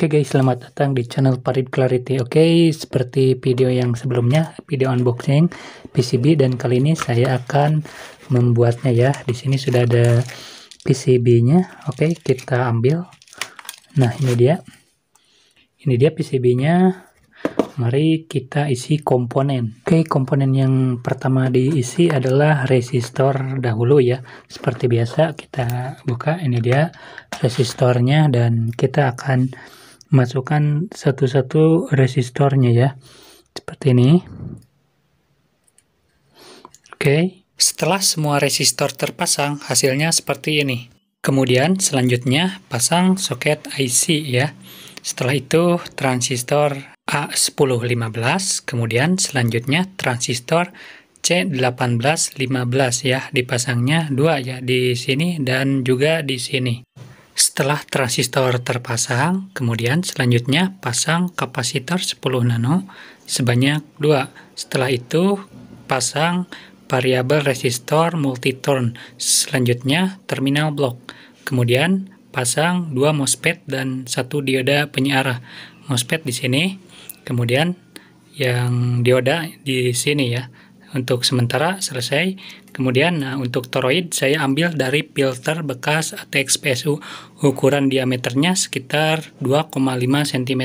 Oke okay guys, selamat datang di channel Parit Clarity. Oke, okay, seperti video yang sebelumnya, video unboxing PCB dan kali ini saya akan membuatnya ya. Di sini sudah ada PCB-nya. Oke, okay, kita ambil. Nah, ini dia. Ini dia PCB-nya. Mari kita isi komponen. Oke, komponen yang pertama diisi adalah resistor dahulu ya. Seperti biasa kita buka ini dia resistornya dan kita akan masukkan satu-satu resistornya ya seperti ini oke setelah semua resistor terpasang hasilnya seperti ini kemudian selanjutnya pasang soket IC ya setelah itu transistor A1015 kemudian selanjutnya transistor C1815 ya dipasangnya dua ya di sini dan juga di sini setelah transistor terpasang, kemudian selanjutnya pasang kapasitor 10 nano sebanyak 2. Setelah itu pasang variabel resistor multiturn, selanjutnya terminal block. Kemudian pasang dua MOSFET dan satu dioda penyiarah. MOSFET di sini, kemudian yang dioda di sini ya untuk sementara selesai. Kemudian nah, untuk toroid saya ambil dari filter bekas ATX PSU ukuran diameternya sekitar 2,5 cm.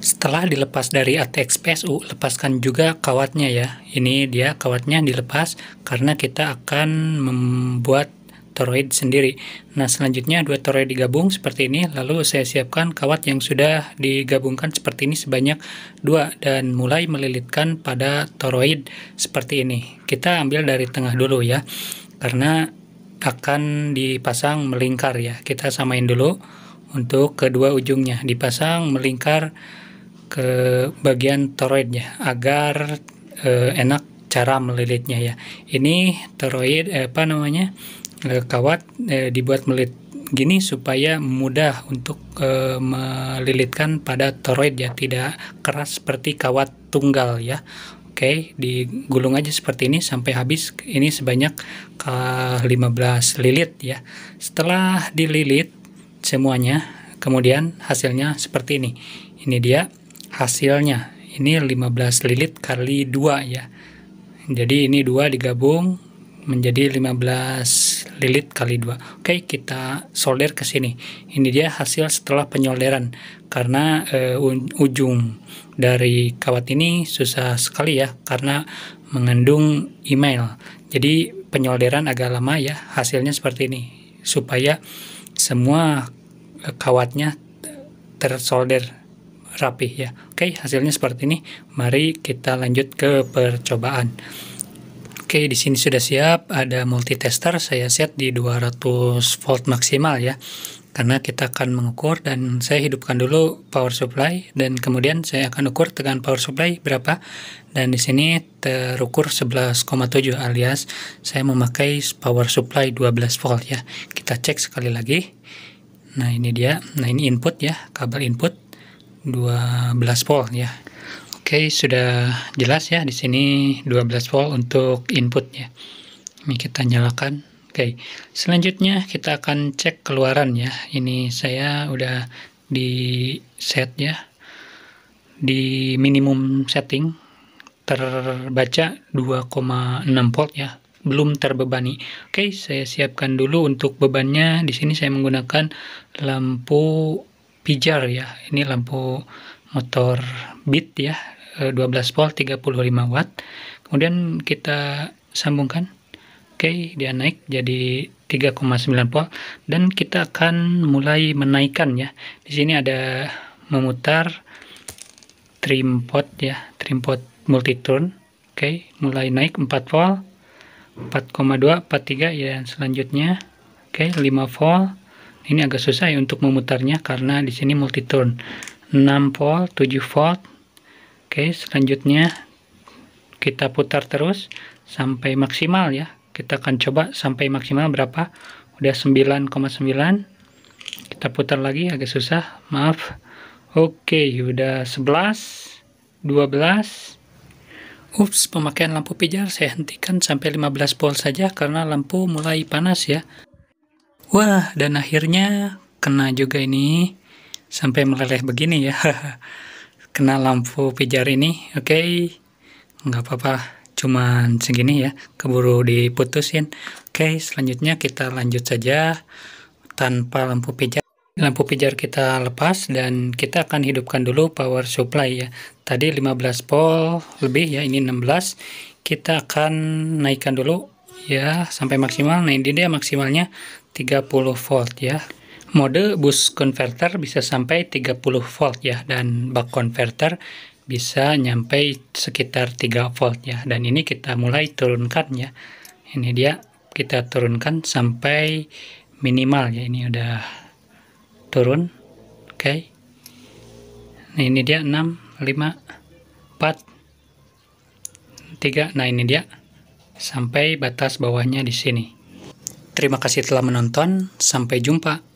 Setelah dilepas dari ATX PSU, lepaskan juga kawatnya ya. Ini dia kawatnya dilepas karena kita akan membuat toroid sendiri. Nah, selanjutnya dua toroid digabung seperti ini, lalu saya siapkan kawat yang sudah digabungkan seperti ini sebanyak dua dan mulai melilitkan pada toroid seperti ini. Kita ambil dari tengah dulu ya, karena akan dipasang melingkar ya. Kita samain dulu untuk kedua ujungnya, dipasang melingkar ke bagian toroidnya agar e, enak cara melilitnya ya. Ini toroid eh, apa namanya? Eh, kawat e, dibuat melit gini supaya mudah untuk e, melilitkan pada toroid ya tidak keras seperti kawat tunggal ya oke digulung aja seperti ini sampai habis ini sebanyak ke 15 lilit ya setelah dililit semuanya kemudian hasilnya seperti ini ini dia hasilnya ini 15 lilit kali dua ya jadi ini dua digabung menjadi 15 lilit kali dua. oke kita solder ke sini ini dia hasil setelah penyolderan karena e, ujung dari kawat ini susah sekali ya karena mengandung email jadi penyolderan agak lama ya hasilnya seperti ini supaya semua eh, kawatnya tersolder rapih ya oke hasilnya seperti ini mari kita lanjut ke percobaan Oke, di sini sudah siap. Ada multitester saya set di 200 volt maksimal ya. Karena kita akan mengukur dan saya hidupkan dulu power supply dan kemudian saya akan ukur tegangan power supply berapa. Dan di sini terukur 11,7 alias saya memakai power supply 12 volt ya. Kita cek sekali lagi. Nah, ini dia. Nah, ini input ya, kabel input 12 volt ya. Oke, sudah jelas ya di sini 12 volt untuk inputnya. Ini kita nyalakan. Oke, selanjutnya kita akan cek keluaran ya. Ini saya udah di set ya. Di minimum setting terbaca 2,6 volt ya. Belum terbebani. Oke, saya siapkan dulu untuk bebannya. Di sini saya menggunakan lampu pijar ya. Ini lampu motor bit ya 12 eh, volt 35 watt kemudian kita sambungkan oke dia naik jadi 3,9 volt dan kita akan mulai menaikkan ya di sini ada memutar trim pot ya trim pot multi oke okay, mulai naik 4 volt 4,2 43 ya dan selanjutnya oke okay, 5 volt ini agak susah ya untuk memutarnya karena di sini multiturn 6 volt 7 volt Oke, selanjutnya kita putar terus sampai maksimal ya. Kita akan coba sampai maksimal berapa? Udah 9,9. Kita putar lagi agak susah, maaf. Oke, udah 11, 12. Ups, pemakaian lampu pijar saya hentikan sampai 15 volt saja karena lampu mulai panas ya. Wah, dan akhirnya kena juga ini sampai meleleh begini ya. kena lampu pijar ini oke okay. nggak apa-apa cuman segini ya keburu diputusin oke okay, selanjutnya kita lanjut saja tanpa lampu pijar lampu pijar kita lepas dan kita akan hidupkan dulu power supply ya tadi 15 volt lebih ya ini 16 kita akan naikkan dulu ya sampai maksimal nah ini dia maksimalnya 30 volt ya Mode bus converter bisa sampai 30 volt ya dan buck converter bisa nyampe sekitar 3 volt ya dan ini kita mulai turunkan ya. Ini dia kita turunkan sampai minimal ya ini udah turun. Oke. Okay. Nah, ini dia 6 5 4 3. Nah, ini dia sampai batas bawahnya di sini. Terima kasih telah menonton, sampai jumpa.